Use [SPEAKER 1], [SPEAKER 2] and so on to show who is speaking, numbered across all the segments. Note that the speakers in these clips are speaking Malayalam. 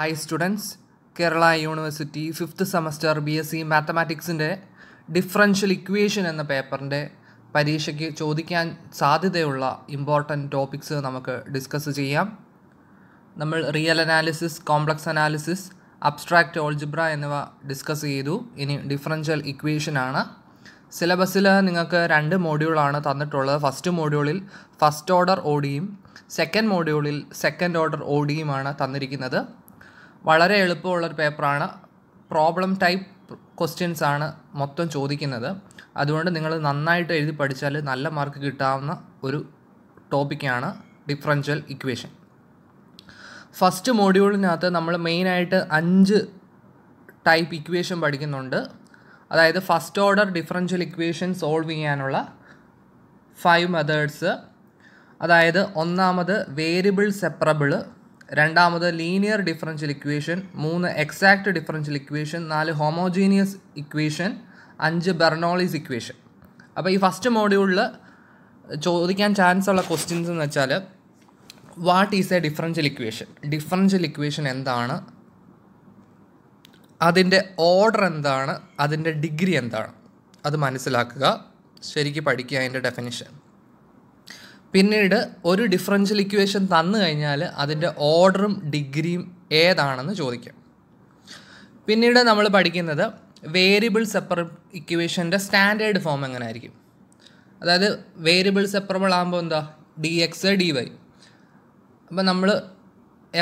[SPEAKER 1] hi students Kerala university fifth semester B S C മാത്തമാറ്റിക്സിൻ്റെ ഡിഫറൻഷ്യൽ ഇക്വേഷൻ എന്ന പേപ്പറിൻ്റെ പരീക്ഷയ്ക്ക് ചോദിക്കാൻ സാധ്യതയുള്ള ഇമ്പോർട്ടൻറ്റ് ടോപ്പിക്സ് നമുക്ക് ഡിസ്കസ് ചെയ്യാം നമ്മൾ real analysis complex analysis abstract algebra എന്നിവ ഡിസ്കസ് ചെയ്തു ഇനി ഡിഫറൻഷ്യൽ ഇക്വേഷനാണ് സിലബസിൽ നിങ്ങൾക്ക് രണ്ട് മോഡ്യൂളാണ് തന്നിട്ടുള്ളത് ഫസ്റ്റ് മോഡ്യൂളിൽ ഫസ്റ്റ് ഓർഡർ ഓടിയും സെക്കൻഡ് മോഡ്യൂളിൽ സെക്കൻഡ് ഓർഡർ ഓടിയുമാണ് തന്നിരിക്കുന്നത് വളരെ എളുപ്പമുള്ളൊരു പേപ്പറാണ് പ്രോബ്ലം ടൈപ്പ് ക്വസ്റ്റ്യൻസ് ആണ് മൊത്തം ചോദിക്കുന്നത് അതുകൊണ്ട് നിങ്ങൾ നന്നായിട്ട് എഴുതി പഠിച്ചാൽ നല്ല മാർക്ക് കിട്ടാവുന്ന ഒരു ടോപ്പിക്കാണ് ഡിഫറൻഷ്യൽ ഇക്വേഷൻ ഫസ്റ്റ് മോഡ്യൂളിനകത്ത് നമ്മൾ മെയിനായിട്ട് അഞ്ച് ടൈപ്പ് ഇക്വേഷൻ പഠിക്കുന്നുണ്ട് അതായത് first order differential equation solve ചെയ്യാനുള്ള ഫൈവ് മെത്തേഡ്സ് അതായത് ഒന്നാമത് വേരിയബിൾ സെപ്പറബിള് രണ്ടാമത് ലീനിയർ ഡിഫറൻഷ്യൽ ഇക്വേഷൻ മൂന്ന് എക്സാക്റ്റ് ഡിഫറൻഷ്യൽ ഇക്വേഷൻ നാല് ഹോമോജീനിയസ് ഇക്വേഷൻ അഞ്ച് ബെർണോളിസ് ഇക്വേഷൻ അപ്പോൾ ഈ ഫസ്റ്റ് മോഡ്യൂളിൽ ചോദിക്കാൻ ചാൻസ് ഉള്ള ക്വസ്റ്റ്യൻസ് എന്ന് വെച്ചാൽ what is a differential equation differential equation എന്താണ് അതിൻ്റെ ഓർഡർ എന്താണ് അതിൻ്റെ ഡിഗ്രി എന്താണ് അത് മനസ്സിലാക്കുക ശരിക്ക് പഠിക്കുക അതിൻ്റെ ഡെഫിനിഷൻ പിന്നീട് ഒരു ഡിഫറൻഷ്യൽ ഇക്വേഷൻ തന്നു കഴിഞ്ഞാൽ അതിൻ്റെ ഓർഡറും ഡിഗ്രിയും ഏതാണെന്ന് ചോദിക്കും പിന്നീട് നമ്മൾ പഠിക്കുന്നത് വേരിയബിൾ സെപ്പറബിൾ ഇക്വേഷൻ്റെ സ്റ്റാൻഡേർഡ് ഫോം എങ്ങനെ ആയിരിക്കും അതായത് വേരിയബിൾ സെപ്പറബിൾ ആകുമ്പോൾ എന്താ ഡി എക്സ് ഡി വൈ അപ്പം നമ്മൾ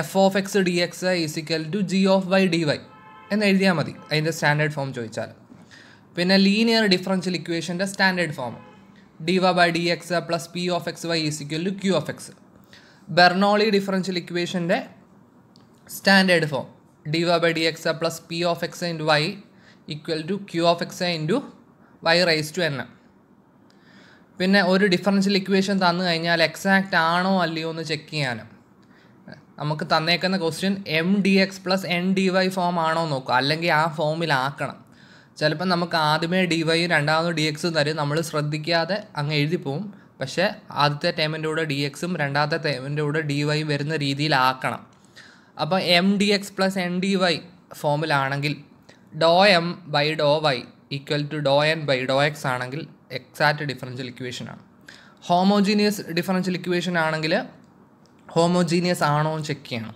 [SPEAKER 1] F of X D X is equal to G of Y D Y എന്ന് എഴുതിയാൽ മതി അതിൻ്റെ സ്റ്റാൻഡേർഡ് ഫോം ചോദിച്ചാൽ പിന്നെ ലീനിയർ ഡിഫറൻഷ്യൽ ഇക്വേഷൻ്റെ standard form D Y by D X plus P of X Y is equal to Q of X Bernoulli differential ഇക്വേഷൻ്റെ standard form D Y by D X plus P of X into Y equal to Q of X into Y raise to N പിന്നെ ഒരു ഡിഫറൻഷ്യൽ ഇക്വേഷൻ തന്നു കഴിഞ്ഞാൽ എക്സാക്റ്റ് ആണോ അല്ലയോ എന്ന് ചെക്ക് ചെയ്യാനും നമുക്ക് തന്നേക്കുന്ന question M D X plus N D Y form ആണോ നോക്കുക അല്ലെങ്കിൽ ആ ഫോമിലാക്കണം ചിലപ്പോൾ നമുക്ക് ആദ്യമേ ഡി വൈ രണ്ടാമത് ഡി എക്സും തരും നമ്മൾ ശ്രദ്ധിക്കാതെ അങ്ങ് എഴുതി പോവും പക്ഷേ ആദ്യത്തെ ടേമിൻ്റെ കൂടെ ഡി എക്സും രണ്ടാമത്തെ ടേമിൻ്റെ കൂടെ ഡി വൈ വരുന്ന രീതിയിലാക്കണം അപ്പോൾ M D X plus N D Y ഫോമിലാണെങ്കിൽ ഡോ എം ബൈ ഡോ വൈ ഈക്വൽ ടു ഡോ എൻ ബൈ ഡോ എക്സ് ആണെങ്കിൽ എക്സാക്റ്റ് ഡിഫറൻഷ്യൽ ഇക്വേഷനാണ് ഹോമോജീനിയസ് ഡിഫറൻഷ്യൽ ഇക്വേഷൻ ആണെങ്കിൽ ഹോമോജീനിയസ് ആണോ എന്ന് ചെക്ക് ചെയ്യണം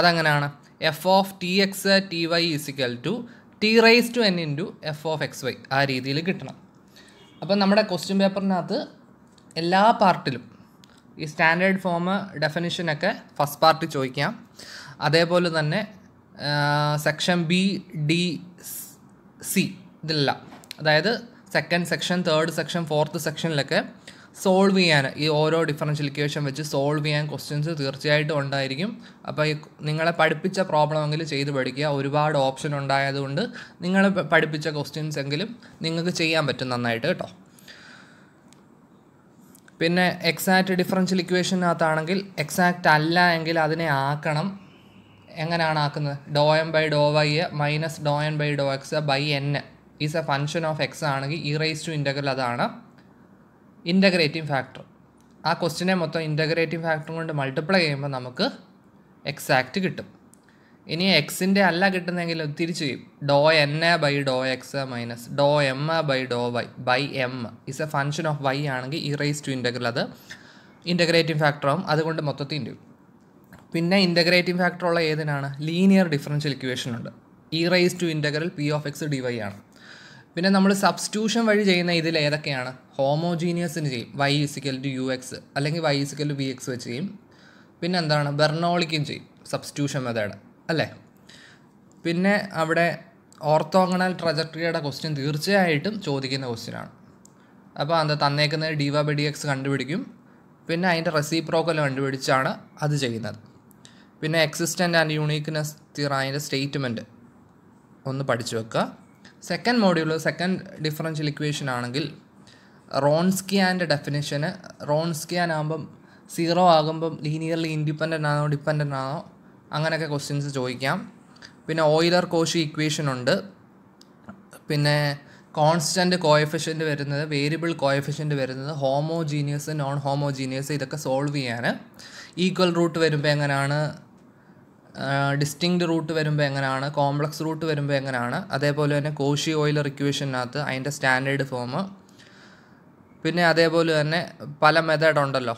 [SPEAKER 1] അതങ്ങനെയാണ് F of T X T Y is equal to T raise to N into F of X Y ആ രീതിയിൽ കിട്ടണം അപ്പം നമ്മുടെ ക്വസ്റ്റ്യൻ പേപ്പറിനകത്ത് എല്ലാ പാർട്ടിലും ഈ സ്റ്റാൻഡേർഡ് ഫോം ഡെഫിനിഷനൊക്കെ ഫസ്റ്റ് പാർട്ട് ചോദിക്കാം അതേപോലെ തന്നെ സെക്ഷൻ ബി ഡി സി ഇതിലെല്ലാം അതായത് second section third section fourth സെക്ഷനിലൊക്കെ സോൾവ് ചെയ്യാൻ ഈ ഓരോ ഡിഫറൻഷ്യൽ ഇക്വേഷൻ വെച്ച് സോൾവ് ചെയ്യാൻ ക്വസ്റ്റ്യൻസ് തീർച്ചയായിട്ടും ഉണ്ടായിരിക്കും അപ്പോൾ ഈ നിങ്ങളെ പഠിപ്പിച്ച പ്രോബ്ലമെങ്കിലും ചെയ്ത് പഠിക്കുക ഒരുപാട് ഓപ്ഷൻ ഉണ്ടായതുകൊണ്ട് നിങ്ങളെ പഠിപ്പിച്ച ക്വസ്റ്റ്യൻസ് എങ്കിലും നിങ്ങൾക്ക് ചെയ്യാൻ പറ്റും നന്നായിട്ട് കേട്ടോ പിന്നെ എക്സാക്റ്റ് ഡിഫറൻഷ്യൽ ഇക്വേഷനകത്താണെങ്കിൽ എക്സാക്റ്റ് അല്ല എങ്കിൽ അതിനെ ആക്കണം എങ്ങനെയാണ് ആക്കുന്നത് ഡോ എം ബൈ ഡോ വൈ മൈനസ് ഡോ എൻ ബൈ ഡോ X by N is a function of X ആണെങ്കിൽ ഇ റേസ് ടു ഇൻ്റഗ്രൽ അതാണ് ഇൻ്റഗ്രേറ്റിംഗ് ഫാക്ടർ ആ ക്വസ്റ്റിനെ മൊത്തം ഇൻ്റഗ്രേറ്റിംഗ് ഫാക്ടർ കൊണ്ട് മൾട്ടിപ്ലൈ ചെയ്യുമ്പോൾ നമുക്ക് എക്സാക്റ്റ് കിട്ടും ഇനി എക്സിൻ്റെ അല്ല കിട്ടുന്നെങ്കിൽ തിരിച്ചു ചെയ്യും ഡോ എൻ എ ബൈ ഡോ എക്സ് മൈനസ് ഡോ എം എ ബൈ ഡോ Y by M is a function of Y ആണെങ്കിൽ ഈ റേസ് ടു ഇൻ്റഗ്രൽ അത് ഇൻ്റഗ്രേറ്റിംഗ് ഫാക്ടറാവും അതുകൊണ്ട് മൊത്തത്തിൽ ഇൻ്റു പിന്നെ ഇൻ്റഗ്രേറ്റിംഗ് ഫാക്ടർ ഉള്ള ഏതിനാണ് ലീനിയർ ഡിഫറൻഷ്യൽ ഇക്വേഷൻ ഉണ്ട് E raise to integral P of X D Y ആണ് പിന്നെ നമ്മൾ സബ്സ്റ്റ്യൂഷൻ വഴി ചെയ്യുന്ന ഇതിൽ ഏതൊക്കെയാണ് ഹോമോജീനിയസിന് ചെയ്യും Y is equal to U X അല്ലെങ്കിൽ Y is equal to V X വെച്ച് ചെയ്യും പിന്നെ എന്താണ് ബെർണോളിക്കും ചെയ്യും സബ്സ്റ്റ്യൂഷൻ മെത്തേഡ് അല്ലേ പിന്നെ അവിടെ ഓർത്തോഗണൽ ട്രജക്ടറിയുടെ ക്വസ്റ്റ്യൻ തീർച്ചയായിട്ടും ചോദിക്കുന്ന ക്വസ്റ്റ്യനാണ് അപ്പോൾ അത് തന്നേക്കുന്ന ഡിവ ബി ഡി എക്സ് കണ്ടുപിടിക്കും പിന്നെ അതിൻ്റെ റെസിപ്രോക്കൽ കണ്ടുപിടിച്ചാണ് അത് ചെയ്യുന്നത് പിന്നെ എക്സിസ്റ്റൻ്റ് ആൻഡ് യൂണീക്ക്നെസ് തിയറ അതിൻ്റെ സ്റ്റേറ്റ്മെൻറ്റ് ഒന്ന് പഠിച്ചു വെക്കുക second module second differential equation ആണെങ്കിൽ റോൺസ്കിയാൻ്റെ ഡെഫിനേഷന് റോൺസ്കിയാൻ ആകുമ്പം സീറോ ആകുമ്പം ലീനിയർലി ഇൻഡിപെൻഡൻ്റ് ആണോ ഡിപ്പെൻഡൻ്റ് ആണോ അങ്ങനെയൊക്കെ ക്വസ്റ്റ്യൻസ് ചോദിക്കാം പിന്നെ ഓയിലർ കോശി ഇക്വേഷൻ ഉണ്ട് പിന്നെ കോൺസ്റ്റൻറ്റ് കോയഫിഷ്യൻ്റ് വരുന്നത് വേരിയബിൾ കോയഫിഷ്യൻ്റ് വരുന്നത് ഹോമോജീനിയസ് നോൺ ഹോമോജീനിയസ് ഇതൊക്കെ സോൾവ് ചെയ്യാൻ ഈക്വൽ റൂട്ട് വരുമ്പോൾ എങ്ങനെയാണ് ഡിസ്റ്റിങ് റൂട്ട് വരുമ്പോൾ എങ്ങനെയാണ് കോംപ്ലക്സ് റൂട്ട് വരുമ്പോൾ എങ്ങനെയാണ് അതേപോലെ തന്നെ കോഷി ഓയിലർ റിക്വേഷനകത്ത് അതിൻ്റെ സ്റ്റാൻഡേർഡ് ഫോം പിന്നെ അതേപോലെ തന്നെ പല മെത്തേഡ് ഉണ്ടല്ലോ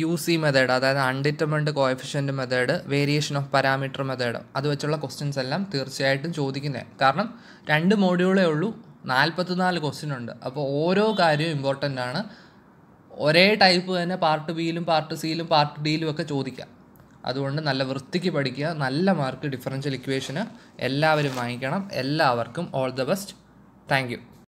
[SPEAKER 1] യു സി മെത്തേഡ് അതായത് undetermined coefficient method variation of parameter method അത് വെച്ചുള്ള ക്വസ്റ്റ്യൻസ് എല്ലാം തീർച്ചയായിട്ടും ചോദിക്കുന്നത് കാരണം രണ്ട് മോഡ്യൂളേ ഉള്ളൂ നാൽപ്പത്തിനാല് ക്വസ്റ്റ്യൻ ഉണ്ട് അപ്പോൾ ഓരോ കാര്യവും ഇമ്പോർട്ടൻ്റ് ആണ് ഒരേ ടൈപ്പ് തന്നെ പാർട്ട് ബിയിലും പാർട്ട് സിയിലും പാർട്ട് ഡിയിലും ഒക്കെ ചോദിക്കാം അതുകൊണ്ട് നല്ല വൃത്തിക്ക് പഠിക്കുക നല്ല മാർക്ക് ഡിഫറൻഷ്യൽ ഇക്വേഷന് എല്ലാവരും വാങ്ങിക്കണം എല്ലാവർക്കും ഓൾ ദ ബെസ്റ്റ് താങ്ക്